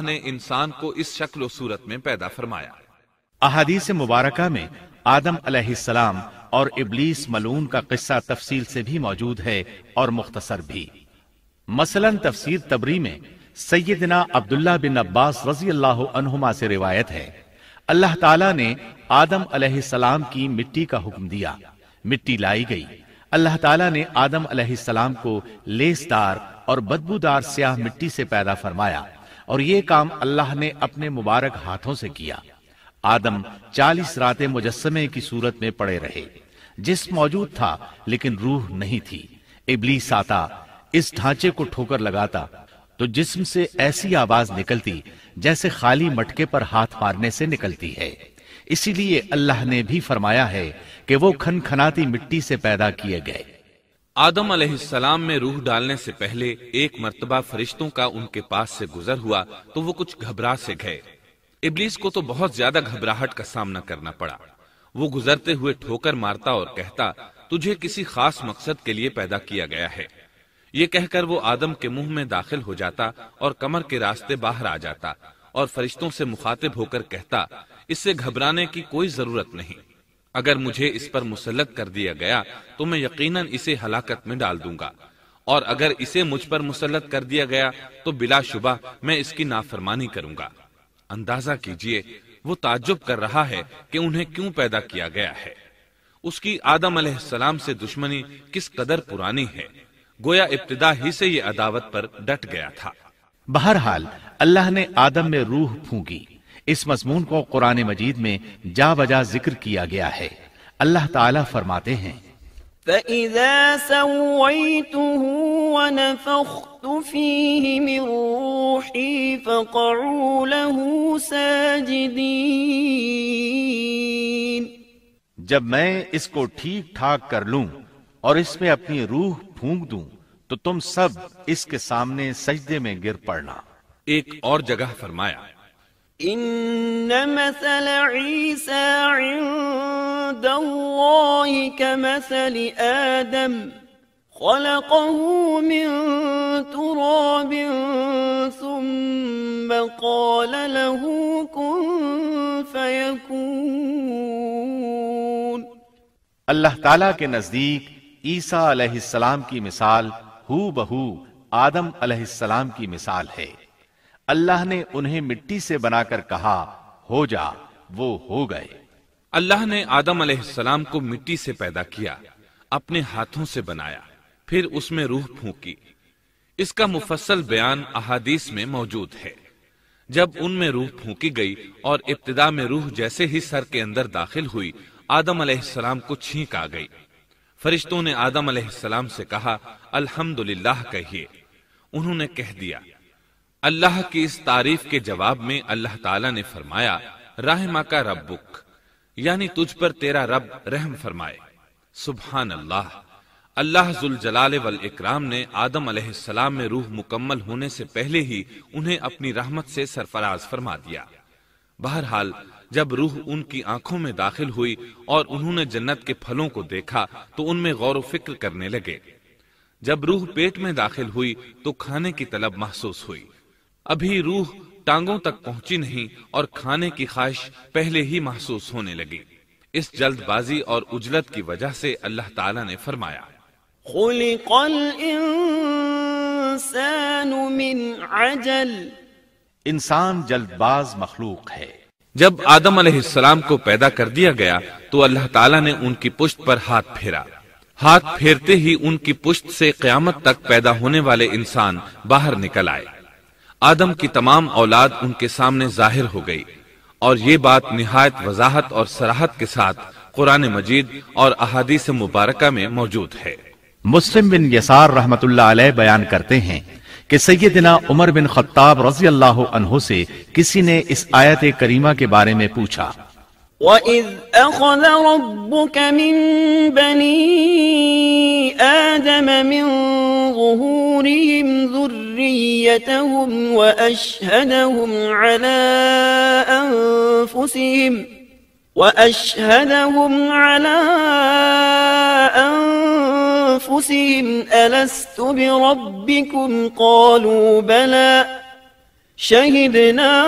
اللہ نے انسان کو اس شکل و صورت میں پیدا فرمایا احادیث مبارکہ میں آدم علیہ السلام اور ابلیس ملون کا قصہ تفصیل سے بھی موجود ہے اور مختصر بھی مثلا تفسیر تبری میں سیدنا عبداللہ بن عباس رضی اللہ عنہما سے روایت ہے اللہ تعالیٰ نے آدم علیہ السلام کی مٹی کا حکم دیا مٹی لائی گئی اللہ تعالیٰ نے آدم علیہ السلام کو لیس دار اور بدبودار سیاہ مٹی سے پیدا فرمایا اور یہ کام اللہ نے اپنے مبارک ہاتھوں سے کیا آدم چالیس راتیں مجسمے کی صورت میں پڑے رہے جس موجود تھا لیکن روح نہیں تھی ابلی ساتا اس ڈھانچے کو ٹھوکر لگاتا تو جسم سے ایسی آواز نکلتی جیسے خالی مٹکے پر ہاتھ مارنے سے نکلتی ہے اسی لیے اللہ نے بھی فرمایا ہے کہ وہ کھنکھناتی مٹی سے پیدا کیے گئے آدم علیہ السلام میں روح ڈالنے سے پہلے ایک مرتبہ فرشتوں کا ان کے پاس سے سے گزر ہوا تو وہ کچھ گھبرا گئے ابلیس کو تو بہت زیادہ گھبراہٹ کا سامنا کرنا پڑا وہ گزرتے ہوئے ٹھوکر مارتا اور کہتا تجھے کسی خاص مقصد کے لیے پیدا کیا گیا ہے یہ کہہ کر وہ آدم کے منہ میں داخل ہو جاتا اور کمر کے راستے باہر آ جاتا اور فرشتوں سے مخاطب ہو کر کہتا اس سے گھبرانے کی کوئی ضرورت نہیں اگر مجھے اس پر مسلط کر دیا گیا تو میں یقیناً اسے ہلاکت میں ڈال دوں گا اور اگر اسے مجھ پر مسلط کر دیا گیا تو بلا شبہ میں اس کی نافرمانی کروں گا اندازہ کیجئے وہ تعجب کر رہا ہے کہ انہیں کیوں پیدا کیا گیا ہے اس کی آدم علیہ السلام سے دشمنی کس قدر پرانی ہے گویا ابتدا ہی سے یہ عداوت پر ڈٹ گیا تھا بہرحال اللہ نے آدم میں روح پھونگی اس مضمون کو قرآن مجید میں جا بجا ذکر کیا گیا ہے اللہ تعالیٰ فرماتے ہیں فَإِذَا سَوَّيْتُهُ وَنَفَخْتُ فِيهِ مِن فَقَعُوا لَهُ سَاجِدِينَ جب میں اس کو ٹھیک ٹھاک کر لوں اور اس میں اپنی روح پھونک دوں تو تم سب اس کے سامنے سجدے میں گر پڑنا ایک اور جگہ فرمایا إن مثل عيسى عند الله كمثل آدم خلقه من تراب ثم قال له كن فيكون اللہ تعالیٰ کے نزدیک عیسیٰ علیہ السلام کی مثال ہو بہو آدم علیہ السلام کی مثال ہے اللہ نے انہیں مٹی سے بنا کر کہا ہو جا وہ ہو گئے اللہ نے آدم علیہ السلام کو مٹی سے پیدا کیا اپنے ہاتھوں سے بنایا پھر اس میں روح پھونکی اس کا مفصل بیان احادیث میں موجود ہے جب ان میں روح پھونکی گئی اور ابتدا میں روح جیسے ہی سر کے اندر داخل ہوئی آدم علیہ السلام کو چھینک آ گئی فرشتوں نے آدم علیہ السلام سے کہا الحمد للہ کہہ دیا اللہ کی اس تعریف کے جواب میں اللہ تعالیٰ نے فرمایا رحمہ کا رب بک یعنی تجھ پر تیرا رب رحم فرمائے سبحان اللہ اللہ والاکرام نے آدم علیہ السلام میں روح مکمل ہونے سے پہلے ہی انہیں اپنی رحمت سے سرفراز فرما دیا بہرحال جب روح ان کی آنکھوں میں داخل ہوئی اور انہوں نے جنت کے پھلوں کو دیکھا تو ان میں غور و فکر کرنے لگے جب روح پیٹ میں داخل ہوئی تو کھانے کی طلب محسوس ہوئی ابھی روح ٹانگوں تک پہنچی نہیں اور کھانے کی خواہش پہلے ہی محسوس ہونے لگی اس جلد بازی اور اجلت کی وجہ سے اللہ تعالیٰ نے فرمایا خلق الانسان من عجل انسان جلد باز مخلوق ہے جب آدم علیہ السلام کو پیدا کر دیا گیا تو اللہ تعالیٰ نے ان کی پشت پر ہاتھ پھیرا ہاتھ پھیرتے ہی ان کی پشت سے قیامت تک پیدا ہونے والے انسان باہر نکل آئے آدم کی تمام اولاد ان کے سامنے ظاہر ہو گئی اور یہ بات نہایت وضاحت اور سراحت کے ساتھ قرآن مجید اور احادیث مبارکہ میں موجود ہے مسلم بن یسار رحمت اللہ علیہ بیان کرتے ہیں کہ سیدنا عمر بن خطاب رضی اللہ عنہ سے کسی نے اس آیت کریمہ کے بارے میں پوچھا وَإِذْ أَخَذَ رَبُّكَ مِن بَنِي آدَمَ مِن ظُهُورِهِمْ ذُرْ ذريتهم وأشهدهم على أنفسهم وأشهدهم على أنفسهم ألست بربكم قالوا بلى شهدنا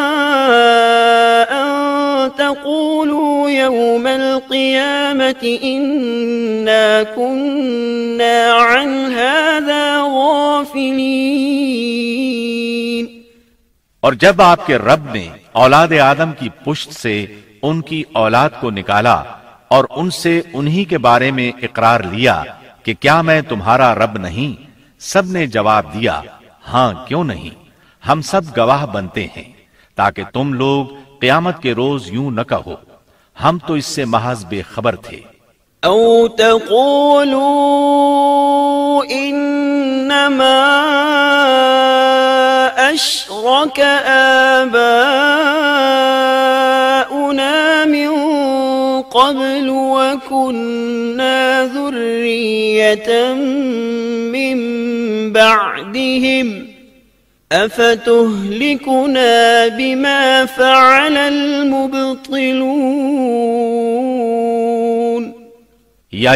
أن تقولوا يوم القيامة إنا كنا عن هذا غافلين اور جب آپ کے رب نے اولاد آدم کی پشت سے ان کی اولاد کو نکالا اور ان سے انہی کے بارے میں اقرار لیا کہ کیا میں تمہارا رب نہیں سب نے جواب دیا ہاں کیوں نہیں ہم سب گواہ بنتے ہیں تاکہ تم لوگ قیامت یوں نہ کہو ہم تو اس سے محض بے خبر تھے أو تقولوا إنما أشرك آباؤنا من قبل وكنا ذرية من بعدهم ۖ یا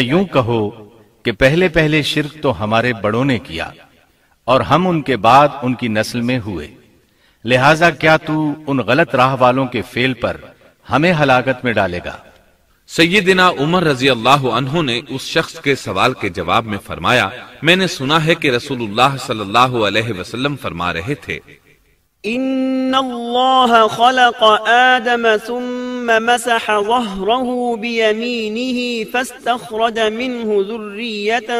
یوں کہو کہ پہلے پہلے شرک تو ہمارے بڑوں نے کیا اور ہم ان کے بعد ان کی نسل میں ہوئے لہذا کیا تو ان غلط راہ والوں کے فیل پر ہمیں ہلاکت میں ڈالے گا सैदना उमर रजी अल्लाह अनहु ने उस शख्स के सवाल के जवाब में फरमाया मैंने सुना है कि रसूलुल्लाह सल्लल्लाहु अलैहि वसल्लम फरमा रहे थे إن الله خلق آدم ثم مسح ظهره بيمينه فاستخرج منه ذرية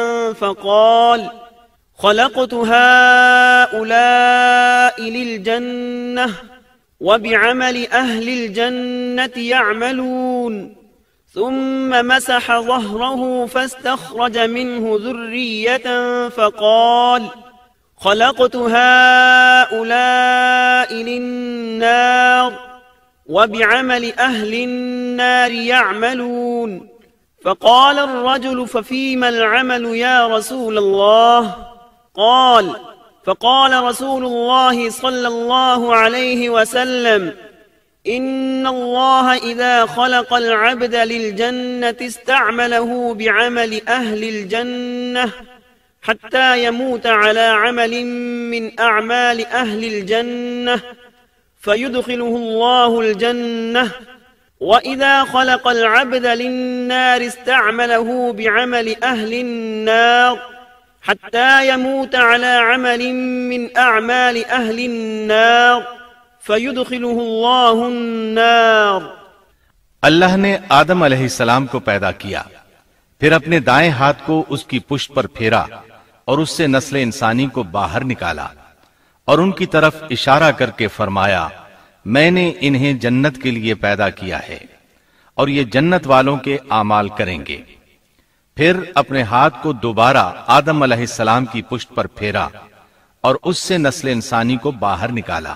فقال خلقت هؤلاء للجنة وبعمل أهل الجنة يعملون ثم مسح ظهره فاستخرج منه ذرية فقال خلقت هؤلاء للنار وبعمل أهل النار يعملون فقال الرجل ففيما العمل يا رسول الله قال فقال رسول الله صلى الله عليه وسلم إن الله إذا خلق العبد للجنة استعمله بعمل أهل الجنة حتى يموت على عمل من أعمال أهل الجنة فيدخله الله الجنة وإذا خلق العبد للنار استعمله بعمل أهل النار حتى يموت على عمل من أعمال أهل النار اللَّهُ النَّارِ اللہ نے آدم علیہ السلام کو پیدا کیا پھر اپنے دائیں ہاتھ کو اس کی پشت پر پھیرا اور اس سے نسل انسانی کو باہر نکالا اور ان کی طرف اشارہ کر کے فرمایا میں نے انہیں جنت کے لیے پیدا کیا ہے اور یہ جنت والوں کے اعمال کریں گے پھر اپنے ہاتھ کو دوبارہ آدم علیہ السلام کی پشت پر پھیرا اور اس سے نسل انسانی کو باہر نکالا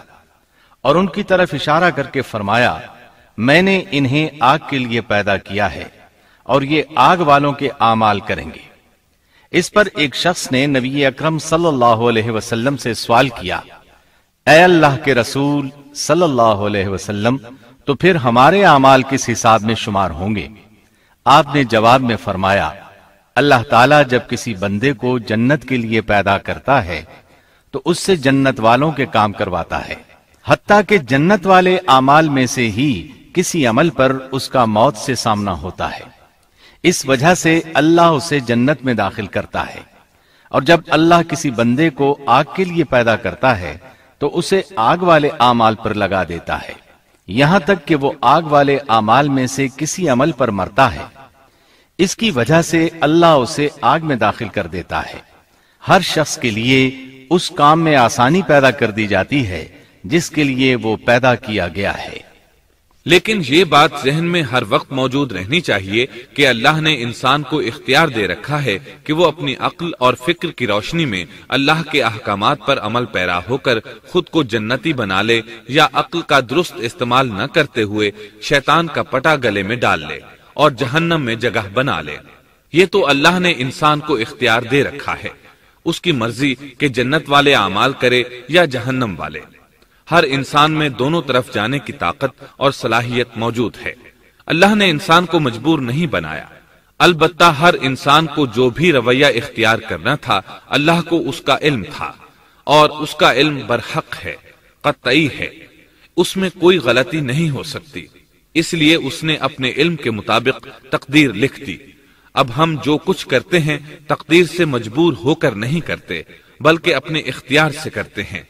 اور ان کی طرف اشارہ کر کے فرمایا میں نے انہیں آگ کے لیے پیدا کیا ہے اور یہ آگ والوں کے اعمال کریں گے اس پر ایک شخص نے نبی اکرم صلی اللہ علیہ وسلم سے سوال کیا اے اللہ اللہ کے رسول صلی علیہ وسلم تو پھر ہمارے اعمال کس حساب میں شمار ہوں گے آپ نے جواب میں فرمایا اللہ تعالیٰ جب کسی بندے کو جنت کے لیے پیدا کرتا ہے تو اس سے جنت والوں کے کام کرواتا ہے حتیٰ کہ جنت والے اعمال میں سے ہی کسی عمل پر اس کا موت سے سامنا ہوتا ہے اس وجہ سے اللہ اسے جنت میں داخل کرتا ہے اور جب اللہ کسی بندے کو آگ کے لیے پیدا کرتا ہے تو اسے آگ والے آمال پر لگا دیتا ہے یہاں تک کہ وہ آگ والے اعمال میں سے کسی عمل پر مرتا ہے اس کی وجہ سے اللہ اسے آگ میں داخل کر دیتا ہے ہر شخص کے لیے اس کام میں آسانی پیدا کر دی جاتی ہے جس کے لیے وہ پیدا کیا گیا ہے لیکن یہ بات ذہن میں ہر وقت موجود رہنی چاہیے کہ اللہ نے انسان کو اختیار دے رکھا ہے کہ وہ اپنی عقل اور فکر کی روشنی میں اللہ کے احکامات پر عمل پیرا ہو کر خود کو جنتی بنا لے یا عقل کا درست استعمال نہ کرتے ہوئے شیطان کا پٹا گلے میں ڈال لے اور جہنم میں جگہ بنا لے یہ تو اللہ نے انسان کو اختیار دے رکھا ہے اس کی مرضی کہ جنت والے اعمال کرے یا جہنم والے ہر انسان میں دونوں طرف جانے کی طاقت اور صلاحیت موجود ہے اللہ نے انسان کو مجبور نہیں بنایا البتہ ہر انسان کو جو بھی رویہ اختیار کرنا تھا اللہ کو اس کا علم تھا اور اس کا علم برحق ہے قطعی ہے اس میں کوئی غلطی نہیں ہو سکتی اس لیے اس نے اپنے علم کے مطابق تقدیر لکھ دی اب ہم جو کچھ کرتے ہیں تقدیر سے مجبور ہو کر نہیں کرتے بلکہ اپنے اختیار سے کرتے ہیں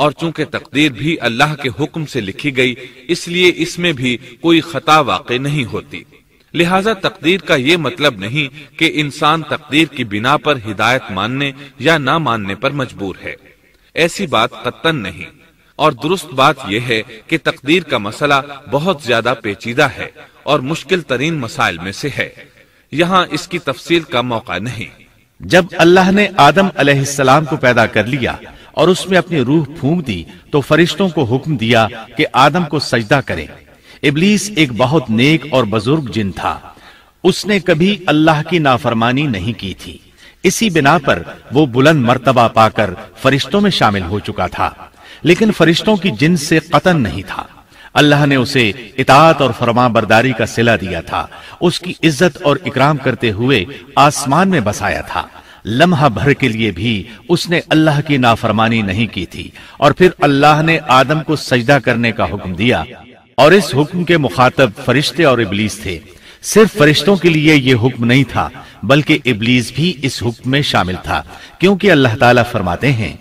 اور چونکہ تقدیر بھی اللہ کے حکم سے لکھی گئی اس لیے اس میں بھی کوئی خطا واقع نہیں ہوتی لہذا تقدیر کا یہ مطلب نہیں کہ انسان تقدیر کی بنا پر ہدایت ماننے یا نہ ماننے پر مجبور ہے ایسی بات قطن نہیں اور درست بات یہ ہے کہ تقدیر کا مسئلہ بہت زیادہ پیچیدہ ہے اور مشکل ترین مسائل میں سے ہے یہاں اس کی تفصیل کا موقع نہیں جب اللہ نے آدم علیہ السلام کو پیدا کر لیا اور اس میں اپنی روح پھونک دی تو فرشتوں کو حکم دیا کہ آدم کو سجدہ کریں ابلیس ایک بہت نیک اور بزرگ جن تھا اس نے کبھی اللہ کی نافرمانی نہیں کی تھی اسی بنا پر وہ بلند مرتبہ پا کر فرشتوں میں شامل ہو چکا تھا لیکن فرشتوں کی جن سے قطن نہیں تھا اللہ نے اسے اطاعت اور فرما برداری کا صلح دیا تھا اس کی عزت اور اکرام کرتے ہوئے آسمان میں بسایا تھا لمحہ بھر کے لیے بھی اس نے اللہ کی نافرمانی نہیں کی تھی اور پھر اللہ نے آدم کو سجدہ کرنے کا حکم دیا اور اس حکم کے مخاطب فرشتے اور ابلیس تھے صرف فرشتوں کے لیے یہ حکم نہیں تھا بلکہ ابلیس بھی اس حکم میں شامل تھا کیونکہ اللہ تعالیٰ فرماتے ہیں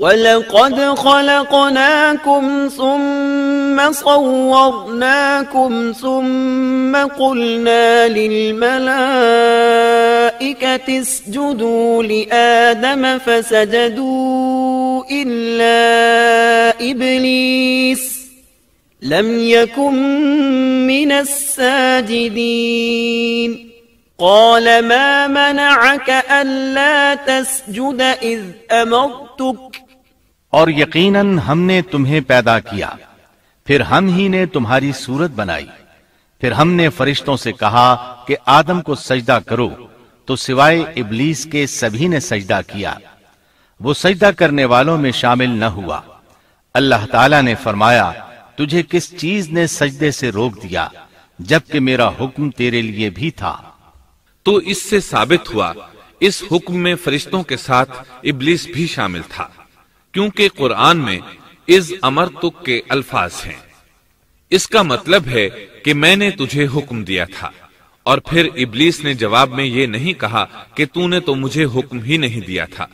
ولقد خلقناكم ثم صورناكم ثم قلنا للملائكة اسجدوا لآدم فسجدوا إلا إبليس لم يكن من الساجدين قال ما منعك ألا تسجد إذ أمرتك اور یقیناً ہم نے تمہیں پیدا کیا پھر ہم ہی نے تمہاری صورت بنائی پھر ہم نے فرشتوں سے کہا کہ آدم کو سجدہ کرو تو سوائے ابلیس کے سبھی نے سجدہ کیا وہ سجدہ کرنے والوں میں شامل نہ ہوا اللہ تعالی نے فرمایا تجھے کس چیز نے سجدے سے روک دیا جبکہ میرا حکم تیرے لیے بھی تھا تو اس سے ثابت ہوا اس حکم میں فرشتوں کے ساتھ ابلیس بھی شامل تھا کیونکہ قرآن میں اس امر تک کے الفاظ ہیں اس کا مطلب ہے کہ میں نے تجھے حکم دیا تھا اور پھر ابلیس نے جواب میں یہ نہیں کہا کہ نے تو مجھے حکم ہی نہیں دیا تھا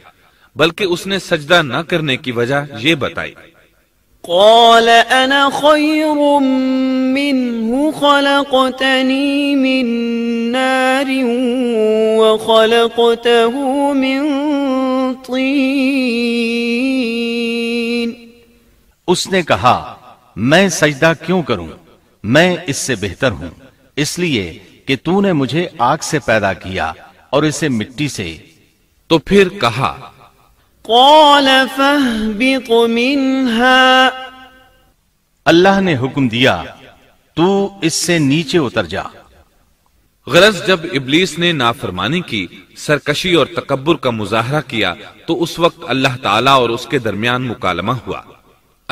بلکہ اس نے سجدہ نہ کرنے کی وجہ یہ بتائی قال أنا خير منه خلقتني من من نار وخلقته طين اس نے کہا میں سجدہ کیوں کروں میں اس سے بہتر ہوں اس لیے کہ نے مجھے آگ سے پیدا کیا اور اسے مٹی سے تو پھر کہا قال فاهبط منها اللہ نے حکم دیا تو اس سے نیچے اتر جا غرض جب ابلیس نے نافرمانی کی سرکشی اور تکبر کا مظاہرہ کیا تو اس وقت اللہ تعالی اور اس کے درمیان مکالمہ ہوا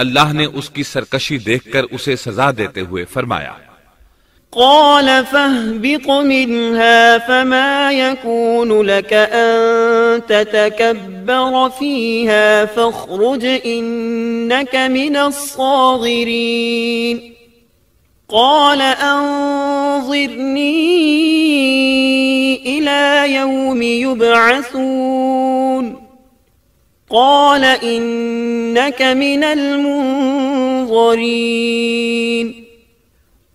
اللہ نے اس کی سرکشی دیکھ کر اسے سزا دیتے ہوئے فرمایا قال فاهبط منها فما يكون لك أن تتكبر فيها فاخرج إنك من الصاغرين قال أنظرني إلى يوم يبعثون قال إنك من المنظرين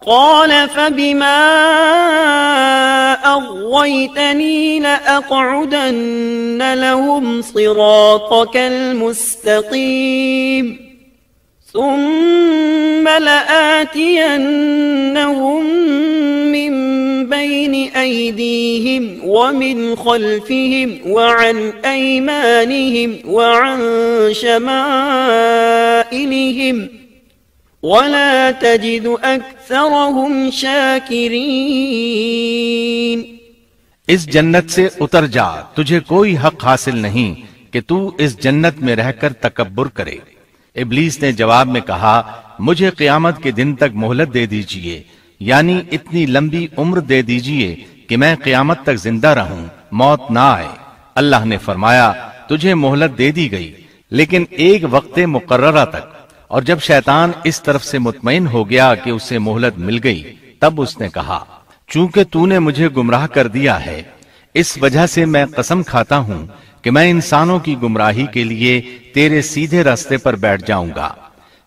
قال فبما أغويتني لأقعدن لهم صراطك المستقيم ثم لآتينهم من بين أيديهم ومن خلفهم وعن أيمانهم وعن شمائلهم ۖ ولا تجد اس جنت سے اتر جا تجھے کوئی حق حاصل نہیں کہ تو اس جنت میں رہ کر تکبر کرے ابلیس نے جواب میں کہا مجھے قیامت کے دن تک مہلت دے دیجئے یعنی اتنی لمبی عمر دے دیجئے کہ میں قیامت تک زندہ رہوں موت نہ آئے اللہ نے فرمایا تجھے مہلت دے دی گئی لیکن ایک وقت مقررہ تک اور جب شیطان اس طرف سے مطمئن ہو گیا کہ اسے مہلت مل گئی تب اس نے کہا چونکہ نے مجھے گمراہ کر دیا ہے اس وجہ سے میں قسم کھاتا ہوں کہ میں انسانوں کی گمراہی کے لیے تیرے سیدھے راستے پر بیٹھ جاؤں گا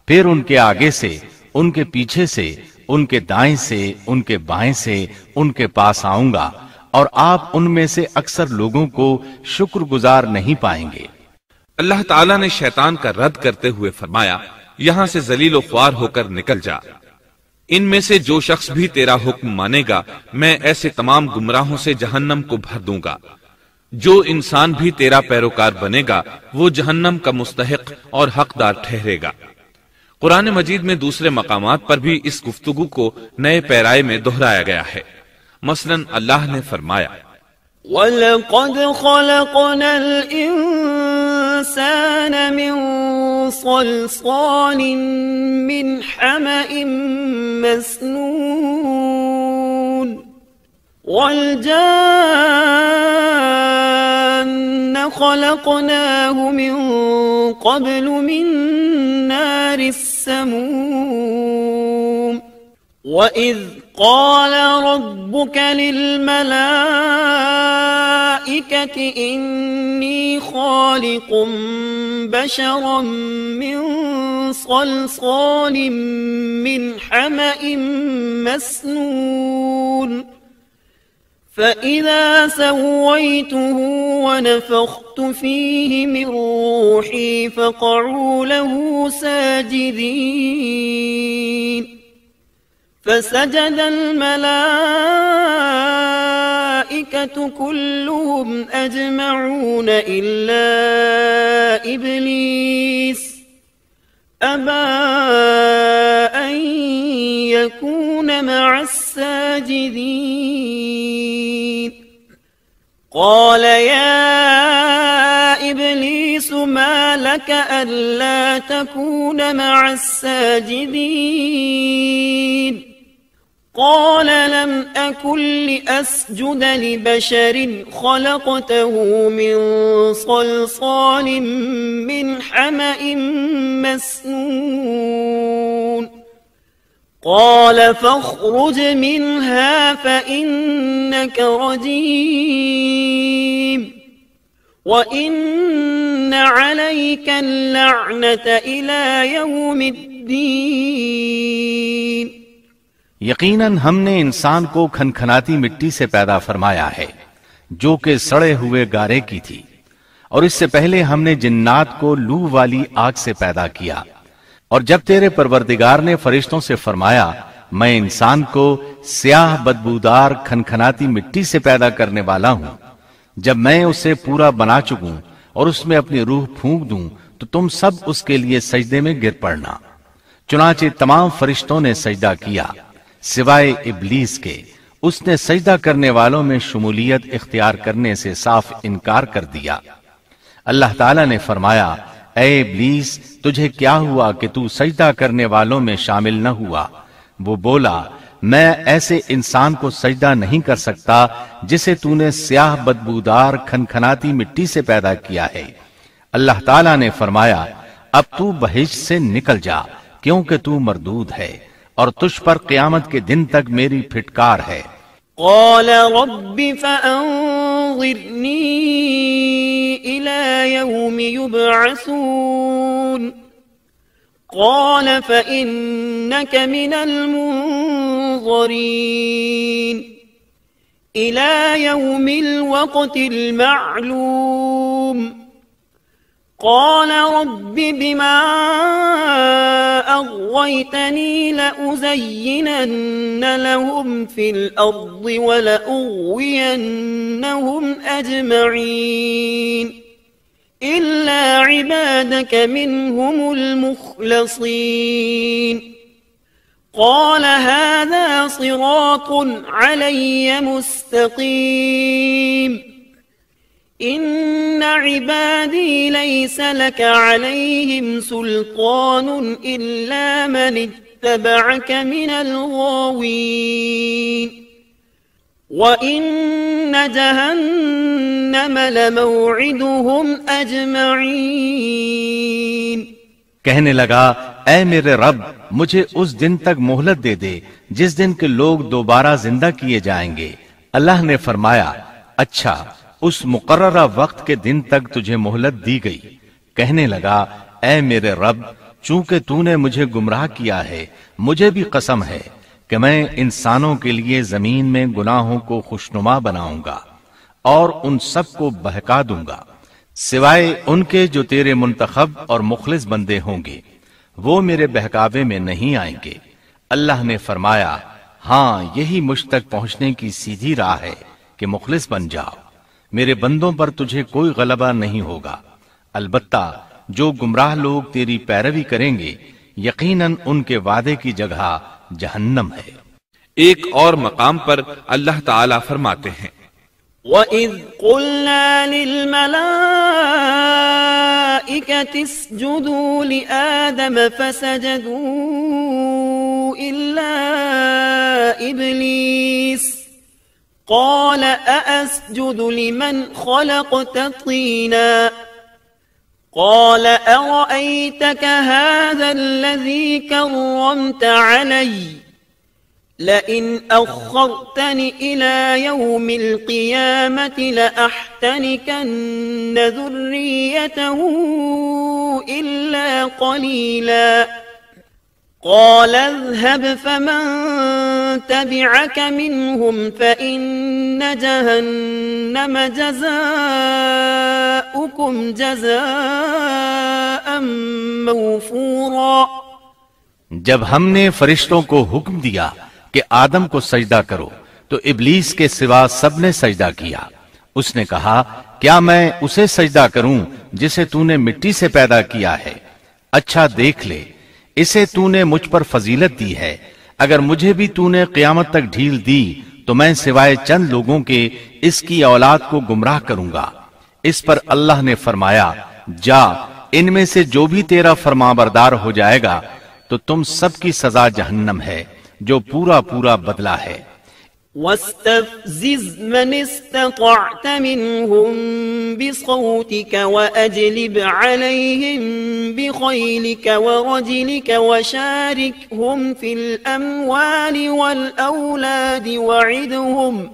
پھر ان کے آگے سے ان کے پیچھے سے ان کے دائیں سے ان کے بائیں سے ان کے پاس آؤں گا اور آپ ان میں سے اکثر لوگوں کو شکر گزار نہیں پائیں گے اللہ تعالیٰ نے شیطان کا رد کرتے ہوئے فرمایا یہاں سے و خوار ہو کر نکل جا ان میں سے جو شخص بھی تیرا حکم مانے گا میں ایسے تمام گمراہوں سے جہنم کو بھر دوں گا جو انسان بھی تیرا پیروکار بنے گا وہ جہنم کا مستحق اور حقدار ٹھہرے گا قرآن مجید میں دوسرے مقامات پر بھی اس گفتگو کو نئے پیرائے میں دہرایا گیا ہے مثلا اللہ نے فرمایا وَلَقَدْ الْإِنسَانَ صلصال من حمأ مسنون والجان خلقناه من قبل من نار السموم وإذ قال ربك للملائكة إني خالق بشرا من صلصال من حمأ مسنون فإذا سويته ونفخت فيه من روحي فقعوا له ساجدين فسجد الملائكة كلهم أجمعون إلا إبليس أبى أن يكون مع الساجدين قال يا إبليس ما لك ألا تكون مع الساجدين قال لم أكن لأسجد لبشر خلقته من صلصال من حمأ مسنون قال فاخرج منها فإنك رجيم وإن عليك اللعنة إلى يوم الدين یقیناً ہم نے انسان کو کھنکھناتی مٹی سے پیدا فرمایا ہے جو کہ سڑے ہوئے گارے کی تھی اور اس سے پہلے ہم نے جنات کو لو والی آگ سے پیدا کیا اور جب تیرے پروردگار نے فرشتوں سے فرمایا میں انسان کو سیاہ بدبودار کھنکھناتی مٹی سے پیدا کرنے والا ہوں جب میں اسے پورا بنا چکوں اور اس میں اپنی روح پھونک دوں تو تم سب اس کے لیے سجدے میں گر پڑنا چنانچہ تمام فرشتوں نے سجدہ کیا سوائے ابلیس کے اس نے سجدہ کرنے والوں میں شمولیت اختیار کرنے سے صاف انکار کر دیا اللہ تعالیٰ نے فرمایا اے ابلیس تجھے کیا ہوا کہ سجدہ کرنے والوں میں شامل نہ ہوا وہ بولا میں ایسے انسان کو سجدہ نہیں کر سکتا جسے نے سیاہ بدبودار کھنکھناتی مٹی سے پیدا کیا ہے اللہ تعالیٰ نے فرمایا اب تو بہج سے نکل جا کیونکہ مردود ہے اور تجھ پر قیامت کے دن تک میری پھٹکار ہے قال رب فأنظرني إلى يوم يبعثون قال فإنك من المنظرين إلى يوم الوقت المعلوم قال رب بما أغويتني لأزينن لهم في الأرض ولأغوينهم أجمعين إلا عبادك منهم المخلصين قال هذا صراط علي مستقيم إن عبادي ليس لك عليهم سلطان إلا من اتبعك من الغاوين وإن جهنم لموعدهم أجمعين کہنے لگا اے میرے رب مجھے اس دن تک مہلت دے دے جس دن کے لوگ دوبارہ زندہ کیے جائیں گے اللہ نے فرمایا اچھا اس مقررہ وقت کے دن تک تجھے مہلت دی گئی کہنے لگا اے میرے رب چونکہ نے مجھے گمراہ کیا ہے مجھے بھی قسم ہے کہ میں انسانوں کے لیے زمین میں گناہوں کو خوشنما بناؤں گا اور ان سب کو بہکا دوں گا سوائے ان کے جو تیرے منتخب اور مخلص بندے ہوں گے وہ میرے بہکاوے میں نہیں آئیں گے اللہ نے فرمایا ہاں یہی مجھ تک پہنچنے کی سیدھی راہ ہے کہ مخلص بن جاؤ میرے بندوں پر تجھے کوئی غلبہ نہیں ہوگا البتہ جو گمراہ لوگ تیری پیروی کریں گے یقیناً ان کے وعدے کی جگہ جہنم ہے ایک اور مقام پر اللہ تعالی فرماتے ہیں وَإِذْ قُلْنَا لِلْمَلَائِكَةِ اسْجُدُوا لِآدَمَ فَسَجَدُوا إِلَّا إِبْلِيسِ قال أأسجد لمن خلقت طينا قال أرأيتك هذا الذي كرمت علي لئن أخرتني إلى يوم القيامة لأحتنكن ذريته إلا قليلا قال اذهب فمن تبعك منهم فإن جهنم جزاؤكم جزاء موفورا جب ہم نے فرشتوں کو حکم دیا کہ آدم کو سجدہ کرو تو ابلیس کے سوا سب نے سجدہ کیا اس نے کہا کیا میں اسے سجدہ کروں جسے نے مٹی سے پیدا کیا ہے اچھا دیکھ لے اسے نے مجھ پر فضیلت دی ہے اگر مجھے بھی تو نے قیامت تک ڈھیل دی تو میں سوائے چند لوگوں کے اس کی اولاد کو گمراہ کروں گا اس پر اللہ نے فرمایا جا ان میں سے جو بھی تیرا فرما بردار ہو جائے گا تو تم سب کی سزا جہنم ہے جو پورا پورا بدلہ ہے واستفزز من استطعت منهم بصوتك وأجلب عليهم بخيلك ورجلك وشاركهم في الأموال والأولاد وعدهم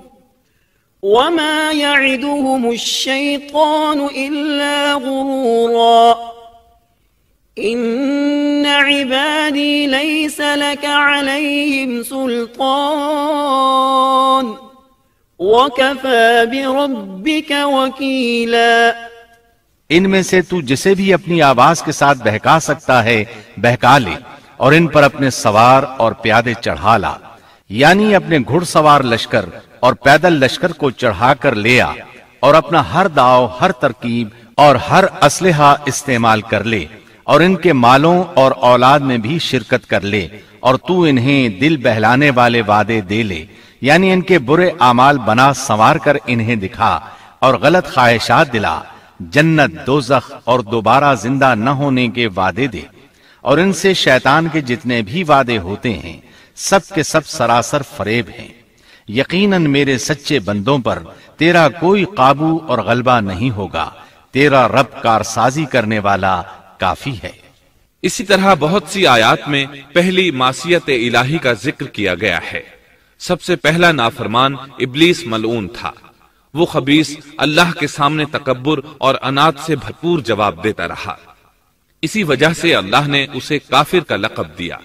وما يعدهم الشيطان إلا غروراً ان ان سلطان میں سے تو جسے بھی اپنی آواز کے ساتھ بہکا سکتا ہے بہکا لے اور ان پر اپنے سوار اور پیادے چڑھا لا یعنی اپنے گھڑ سوار لشکر اور پیدل لشکر کو چڑھا کر لے آ اور اپنا ہر داؤ ہر ترکیب اور ہر اسلحہ استعمال کر لے اور ان کے مالوں اور اولاد میں بھی شرکت کر لے اور تو انہیں دل بہلانے والے وعدے دے لے یعنی ان کے برے اعمال بنا سوار کر انہیں دکھا اور غلط خواہشات دلا جنت دوزخ اور دوبارہ زندہ نہ ہونے کے وعدے دے اور ان سے شیطان کے جتنے بھی وعدے ہوتے ہیں سب کے سب سراسر فریب ہیں یقیناً میرے سچے بندوں پر تیرا کوئی قابو اور غلبہ نہیں ہوگا تیرا رب کار سازی کرنے والا کافی ہے اسی طرح بہت سی آیات میں پہلی معصیت الہی کا ذکر کیا گیا ہے سب سے پہلا نافرمان ابلیس ملعون تھا وہ خبیص اللہ کے سامنے تکبر اور انات سے بھرپور جواب دیتا رہا اسی وجہ سے اللہ نے اسے کافر کا لقب دیا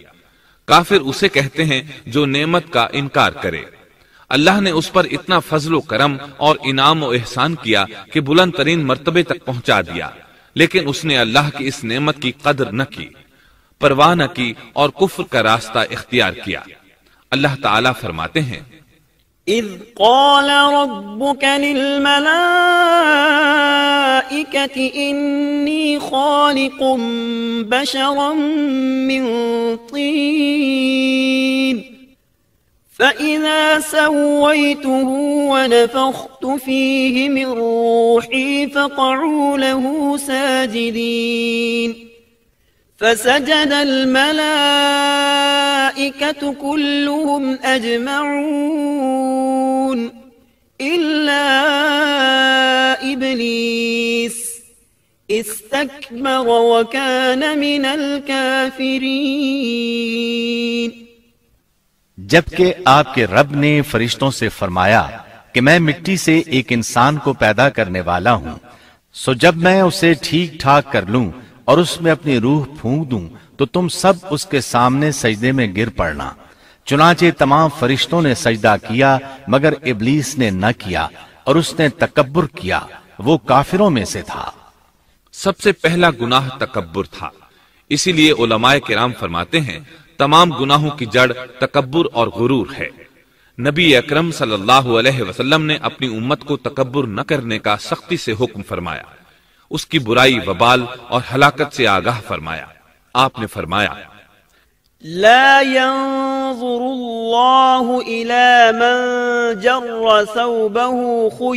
کافر اسے کہتے ہیں جو نعمت کا انکار کرے اللہ نے اس پر اتنا فضل و کرم اور انعام و احسان کیا کہ بلند ترین مرتبے تک پہنچا دیا لیکن اس نے اللہ کی اس نعمت کی قدر نہ کی پرواہ نہ کی اور کفر کا راستہ اختیار کیا اللہ تعالیٰ فرماتے ہیں اذ قال ربك للملائكة إني خالق بشرا من طين فإذا سويته ونفخت فيه من روحي فقعوا له ساجدين فسجد الملائكة كلهم أجمعون إلا إبليس استكبر وكان من الكافرين جبکہ آپ کے رب نے فرشتوں سے فرمایا کہ میں مٹی سے ایک انسان کو پیدا کرنے والا ہوں سو جب میں اسے ٹھیک ٹھاک کر لوں اور اس میں اپنی روح پھونک دوں تو تم سب اس کے سامنے سجدے میں گر پڑنا چنانچہ تمام فرشتوں نے سجدہ کیا مگر ابلیس نے نہ کیا اور اس نے تکبر کیا وہ کافروں میں سے تھا سب سے پہلا گناہ تکبر تھا اسی لیے علماء کرام فرماتے ہیں تمام گناہوں کی جڑ تکبر اور غرور ہے نبی اکرم صلی اللہ علیہ وسلم نے اپنی امت کو تکبر نہ کرنے کا سختی سے حکم فرمایا اس کی برائی وبال اور ہلاکت سے آگاہ فرمایا آپ نے فرمایا لا ینظر الله من جر ثوبه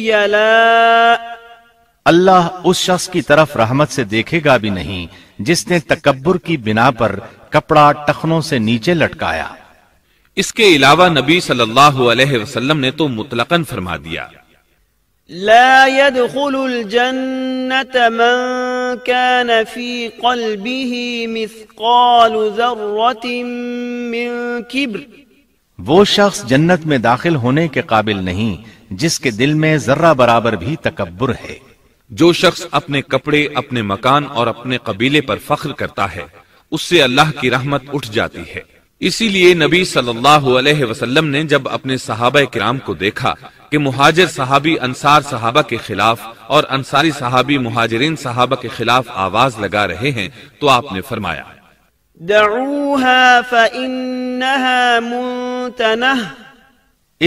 اللہ اس شخص کی طرف رحمت سے دیکھے گا بھی نہیں جس نے تکبر کی بنا پر کپڑا ٹخنوں سے نیچے لٹکایا اس کے علاوہ نبی صلی اللہ علیہ وسلم نے تو مطلق فرما دیا لا يدخل الجنة من من كان في قلبه مثقال ذرة كبر وہ شخص جنت میں داخل ہونے کے قابل نہیں جس کے دل میں ذرہ برابر بھی تکبر ہے جو شخص اپنے کپڑے اپنے مکان اور اپنے قبیلے پر فخر کرتا ہے اس سے اللہ کی رحمت اٹھ جاتی ہے اسی لیے نبی صلی اللہ علیہ وسلم نے جب اپنے صحابہ کرام کو دیکھا کہ مہاجر صحابی انصار صحابہ کے خلاف اور انصاری صحابی مہاجرین صحابہ کے خلاف آواز لگا رہے ہیں تو آپ نے فرمایا دعوها فإنها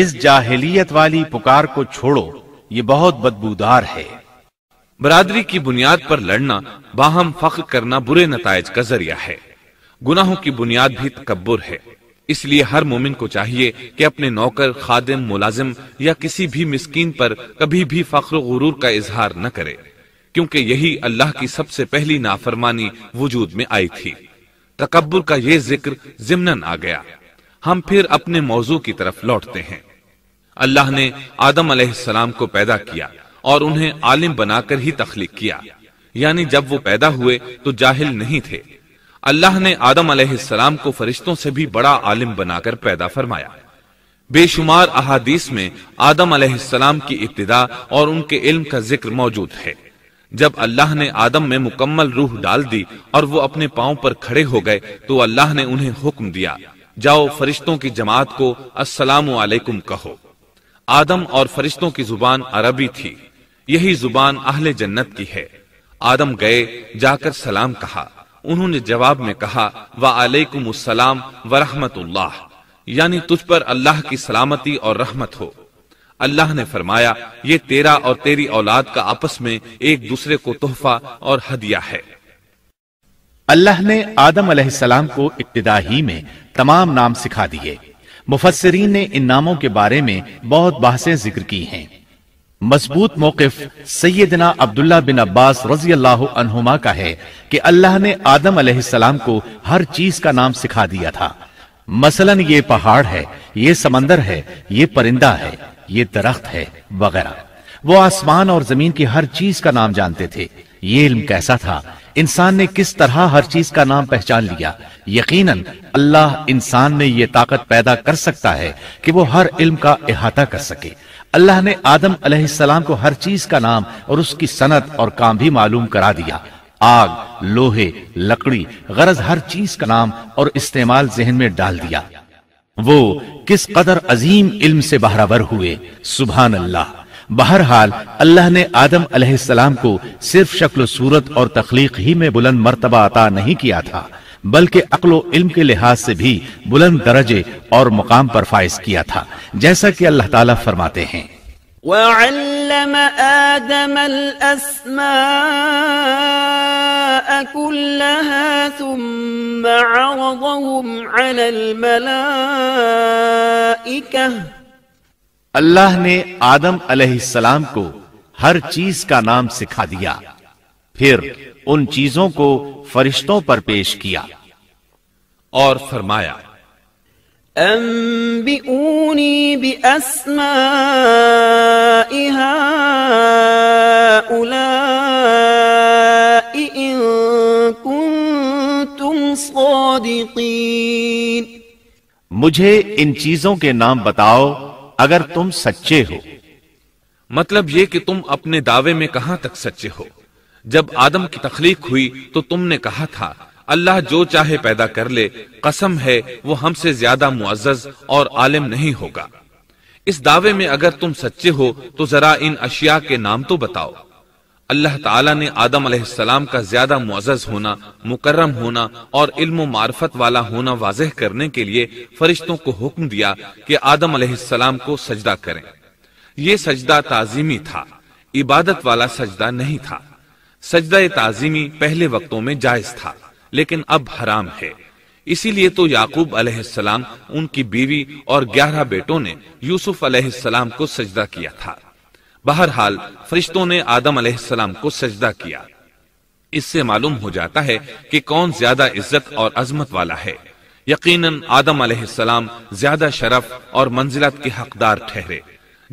اس جاہلیت والی پکار کو چھوڑو یہ بہت بدبودار ہے برادری کی بنیاد پر لڑنا باہم فخر کرنا برے نتائج کا ذریعہ ہے گناہوں کی بنیاد بھی تکبر ہے اس لیے ہر مومن کو چاہیے کہ اپنے نوکر خادم ملازم یا کسی بھی مسکین پر کبھی بھی فخر و غرور کا اظہار نہ کرے کیونکہ یہی اللہ کی سب سے پہلی نافرمانی وجود میں آئی تھی تکبر کا یہ ذکر ضمن آ گیا ہم پھر اپنے موضوع کی طرف لوٹتے ہیں اللہ نے آدم علیہ السلام کو پیدا کیا اور انہیں عالم بنا کر ہی تخلیق کیا یعنی جب وہ پیدا ہوئے تو جاہل نہیں تھے اللہ نے آدم علیہ السلام کو فرشتوں سے بھی بڑا عالم بنا کر پیدا فرمایا بے شمار احادیث میں آدم علیہ السلام کی ابتدا اور ان کے علم کا ذکر موجود ہے جب اللہ نے آدم میں مکمل روح ڈال دی اور وہ اپنے پاؤں پر کھڑے ہو گئے تو اللہ نے انہیں حکم دیا جاؤ فرشتوں کی جماعت کو السلام علیکم کہو آدم اور فرشتوں کی زبان عربی تھی یہی زبان اہل جنت کی ہے آدم گئے جا کر سلام کہا انہوں نے جواب میں کہا وعلیکم السلام و رحمت اللہ یعنی تجھ پر اللہ کی سلامتی اور رحمت ہو اللہ نے فرمایا یہ تیرا اور تیری اولاد کا آپس میں ایک دوسرے کو تحفہ اور ہدیہ ہے اللہ نے آدم علیہ السلام کو ابتدا ہی میں تمام نام سکھا دیے مفسرین نے ان ناموں کے بارے میں بہت بحثیں ذکر کی ہیں مضبوط موقف سیدنا عبداللہ بن عباس رضی اللہ عنہما کا ہے کہ اللہ نے آدم علیہ السلام کو ہر چیز کا نام سکھا دیا تھا مثلا یہ پہاڑ ہے یہ سمندر ہے یہ پرندہ ہے یہ درخت ہے وغیرہ وہ آسمان اور زمین کی ہر چیز کا نام جانتے تھے یہ علم کیسا تھا انسان نے کس طرح ہر چیز کا نام پہچان لیا یقیناً اللہ انسان میں یہ طاقت پیدا کر سکتا ہے کہ وہ ہر علم کا احاطہ کر سکے اللہ نے آدم علیہ السلام کو ہر چیز کا نام اور اس کی سنت اور کام بھی معلوم کرا دیا آگ لوہے لکڑی غرض ہر چیز کا نام اور استعمال ذہن میں ڈال دیا وہ کس قدر عظیم علم سے بہراور ہوئے سبحان اللہ بہرحال اللہ نے آدم علیہ السلام کو صرف شکل و صورت اور تخلیق ہی میں بلند مرتبہ عطا نہیں کیا تھا بلکہ عقل و علم کے لحاظ سے بھی بلند درجے اور مقام پر فائز کیا تھا جیسا کہ اللہ تعالیٰ فرماتے ہیں اللہ نے آدم علیہ السلام کو ہر چیز کا نام سکھا دیا پھر ان چیزوں کو فرشتوں پر پیش کیا اور فرمایا انبئونی ان کنتم صادقین مجھے ان چیزوں کے نام بتاؤ اگر تم سچے ہو مطلب یہ کہ تم اپنے دعوے میں کہاں تک سچے ہو جب آدم کی تخلیق ہوئی تو تم نے کہا تھا اللہ جو چاہے پیدا کر لے قسم ہے وہ ہم سے زیادہ معزز اور عالم نہیں ہوگا اس دعوے میں اگر تم سچے ہو تو ذرا ان اشیاء کے نام تو بتاؤ اللہ تعالیٰ نے آدم علیہ السلام کا زیادہ معزز ہونا مکرم ہونا اور علم و معرفت والا ہونا واضح کرنے کے لیے فرشتوں کو حکم دیا کہ آدم علیہ السلام کو سجدہ کریں یہ سجدہ تعظیمی تھا عبادت والا سجدہ نہیں تھا سجدہ تعظیمی پہلے وقتوں میں جائز تھا لیکن اب حرام ہے اسی لیے تو یعقوب علیہ السلام ان کی بیوی اور گیارہ بیٹوں نے یوسف علیہ السلام کو سجدہ کیا تھا بہرحال فرشتوں نے آدم علیہ السلام کو سجدہ کیا اس سے معلوم ہو جاتا ہے کہ کون زیادہ عزت اور عظمت والا ہے یقیناً آدم علیہ السلام زیادہ شرف اور منزلت کے حقدار ٹھہرے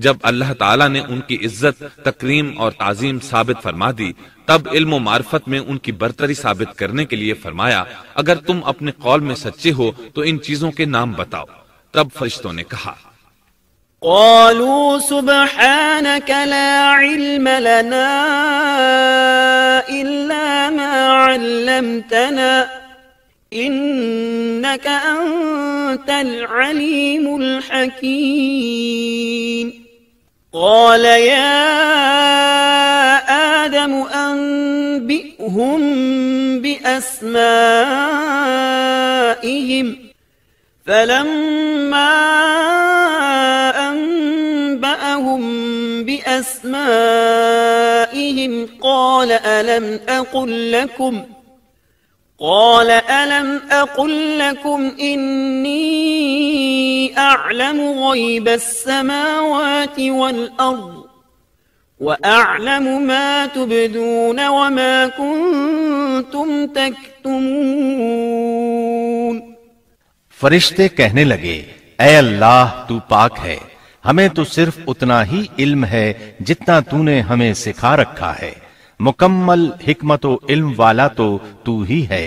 جب اللہ تعالیٰ نے ان کی عزت تکریم اور تعظیم ثابت فرما دی تب علم و معرفت میں ان کی برتری ثابت کرنے کے لیے فرمایا اگر تم اپنے قول میں سچے ہو تو ان چیزوں کے نام بتاؤ تب فرشتوں نے کہا قالوا سبحانك لا علم لنا ما علمتنا العليم الحكيم قال يا آدم أنبئهم بأسمائهم فلما أنبأهم بأسمائهم قال ألم أقل لكم قال ألم أقل لكم إني السماوات ما تبدون وما کنتم تكتمون فرشتے کہنے لگے اے اللہ تو پاک ہے ہمیں تو صرف اتنا ہی علم ہے جتنا تو نے ہمیں سکھا رکھا ہے مکمل حکمت و علم والا تو تو ہی ہے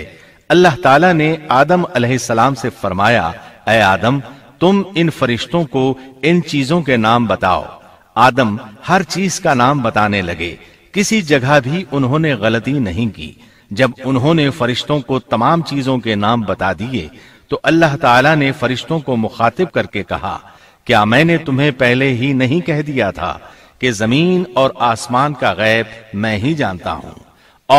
اللہ تعالیٰ نے آدم علیہ السلام سے فرمایا اے آدم تم ان فرشتوں کو ان چیزوں کے نام بتاؤ آدم ہر چیز کا نام بتانے لگے کسی جگہ بھی انہوں نے غلطی نہیں کی جب انہوں نے فرشتوں کو تمام چیزوں کے نام بتا دیے تو اللہ تعالیٰ نے فرشتوں کو مخاطب کر کے کہا کیا میں نے تمہیں پہلے ہی نہیں کہہ دیا تھا کہ زمین اور آسمان کا غیب میں ہی جانتا ہوں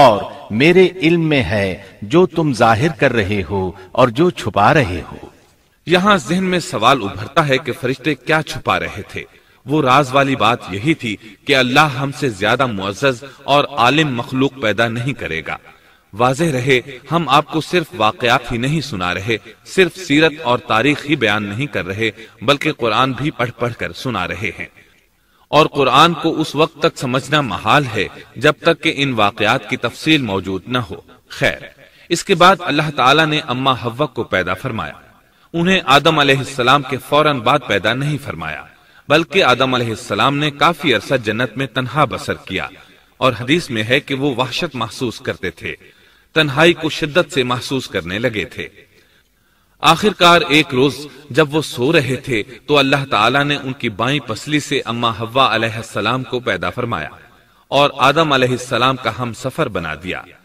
اور میرے علم میں ہے جو تم ظاہر کر رہے ہو اور جو چھپا رہے ہو یہاں ذہن میں سوال ابھرتا ہے کہ فرشتے کیا چھپا رہے تھے وہ راز والی بات یہی تھی کہ اللہ ہم سے زیادہ معزز اور عالم مخلوق پیدا نہیں کرے گا واضح رہے ہم آپ کو صرف واقعات ہی نہیں سنا رہے صرف سیرت اور تاریخ ہی بیان نہیں کر رہے بلکہ قرآن بھی پڑھ پڑھ کر سنا رہے ہیں اور قرآن کو اس وقت تک سمجھنا محال ہے جب تک کہ ان واقعات کی تفصیل موجود نہ ہو خیر اس کے بعد اللہ تعالیٰ نے اما حوق کو پیدا فرمایا انہیں آدم علیہ السلام کے فوراً بعد پیدا نہیں فرمایا بلکہ آدم علیہ السلام نے کافی عرصہ جنت میں تنہا بسر کیا اور حدیث میں ہے کہ وہ وحشت محسوس کرتے تھے تنہائی کو شدت سے محسوس کرنے لگے تھے آخر کار ایک روز جب وہ سو رہے تھے تو اللہ تعالیٰ نے ان کی بائیں پسلی سے اما ہوا علیہ السلام کو پیدا فرمایا اور آدم علیہ السلام کا ہم سفر بنا دیا